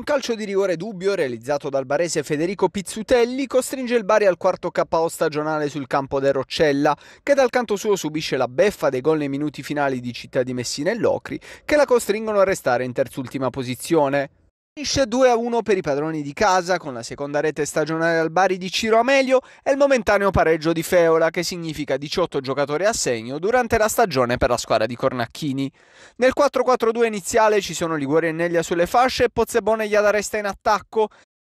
Un calcio di rigore dubbio realizzato dal barese Federico Pizzutelli costringe il Bari al quarto KO stagionale sul campo de Roccella, che dal canto suo subisce la beffa dei gol nei minuti finali di Città di Messina e Locri, che la costringono a restare in terzultima posizione. Finisce 2-1 per i padroni di casa con la seconda rete stagionale al Bari di Ciro Amelio e il momentaneo pareggio di Feola che significa 18 giocatori a segno durante la stagione per la squadra di Cornacchini. Nel 4-4-2 iniziale ci sono Liguori e Neglia sulle fasce e Pozzebone e Iadaresta in attacco,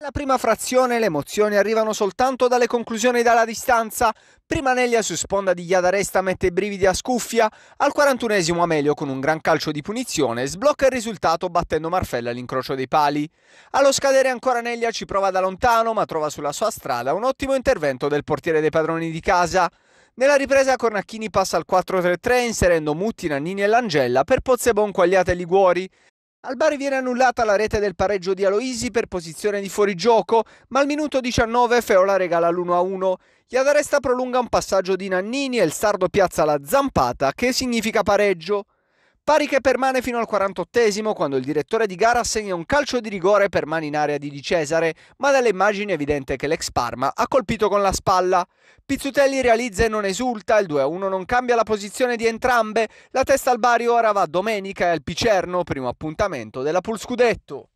nella prima frazione le emozioni arrivano soltanto dalle conclusioni dalla distanza. Prima Neglia su sponda di Iadaresta mette i brividi a scuffia, al 41esimo Amelio con un gran calcio di punizione sblocca il risultato battendo Marfella all'incrocio dei pali. Allo scadere ancora Neglia ci prova da lontano ma trova sulla sua strada un ottimo intervento del portiere dei padroni di casa. Nella ripresa Cornacchini passa al 4-3-3 inserendo Mutti, Nannini e Langella per Pozzebon, Quagliate e Liguori. Al Bari viene annullata la rete del pareggio di Aloisi per posizione di fuorigioco, ma al minuto 19 Feola regala l'1-1. Iadaresta prolunga un passaggio di Nannini e il Sardo piazza la zampata, che significa pareggio. Pari che permane fino al 48 esimo quando il direttore di gara segna un calcio di rigore per mani in area di Di Cesare, ma dalle immagini è evidente che l'ex Parma ha colpito con la spalla. Pizzutelli realizza e non esulta, il 2-1 non cambia la posizione di entrambe, la testa al Bari ora va domenica e al Picerno, primo appuntamento della Pool Scudetto.